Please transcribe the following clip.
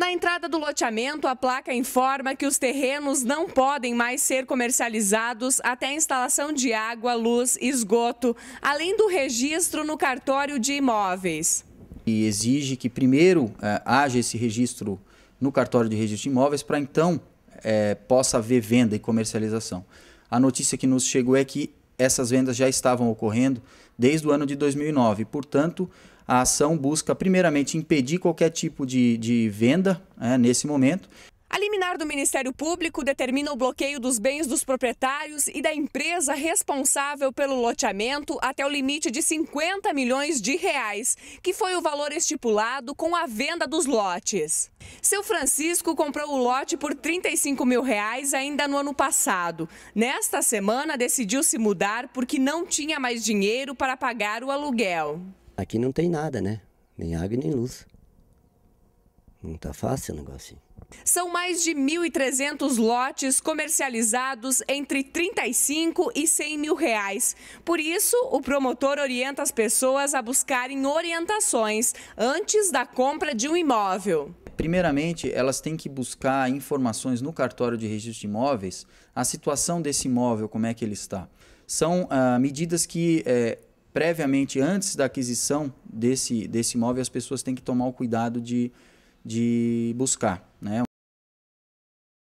Na entrada do loteamento, a placa informa que os terrenos não podem mais ser comercializados até a instalação de água, luz e esgoto, além do registro no cartório de imóveis. E exige que primeiro eh, haja esse registro no cartório de registro de imóveis para então eh, possa haver venda e comercialização. A notícia que nos chegou é que essas vendas já estavam ocorrendo desde o ano de 2009. Portanto, a ação busca, primeiramente, impedir qualquer tipo de, de venda né, nesse momento a liminar do Ministério Público determina o bloqueio dos bens dos proprietários e da empresa responsável pelo loteamento até o limite de 50 milhões de reais, que foi o valor estipulado com a venda dos lotes. Seu Francisco comprou o lote por 35 mil reais ainda no ano passado. Nesta semana, decidiu se mudar porque não tinha mais dinheiro para pagar o aluguel. Aqui não tem nada, né? Nem água nem luz. Não tá fácil o negocinho. São mais de 1.300 lotes comercializados entre 35 e 100 mil reais. Por isso, o promotor orienta as pessoas a buscarem orientações antes da compra de um imóvel. Primeiramente, elas têm que buscar informações no cartório de registro de imóveis, a situação desse imóvel, como é que ele está. São ah, medidas que eh, previamente, antes da aquisição desse, desse imóvel, as pessoas têm que tomar o cuidado de, de buscar.